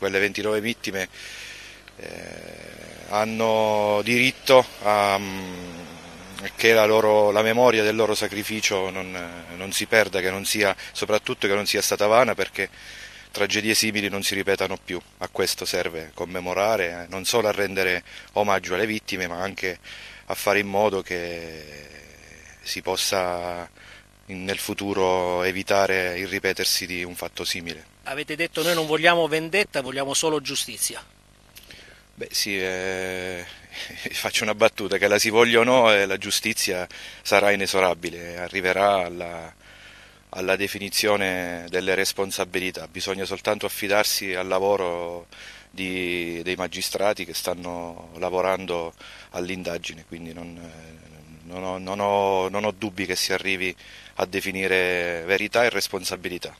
Quelle 29 vittime eh, hanno diritto a, mm, che la, loro, la, memoria del loro sacrificio non, non si perda, che non sia, soprattutto che non sia stata vana perché tragedie simili non si ripetano più. A questo serve commemorare, eh, non solo a rendere omaggio alle vittime, ma anche a fare in modo che si possa nel futuro evitare il ripetersi di un fatto simile. Avete detto noi non vogliamo vendetta, vogliamo solo giustizia. Beh sì, eh, faccio una battuta, che la si voglia o no, eh, la giustizia sarà inesorabile, arriverà alla, alla definizione delle responsabilità, bisogna soltanto affidarsi al lavoro di, dei magistrati che stanno lavorando all'indagine, quindi non, eh, non ho, non, ho, non ho dubbi che si arrivi a definire verità e responsabilità.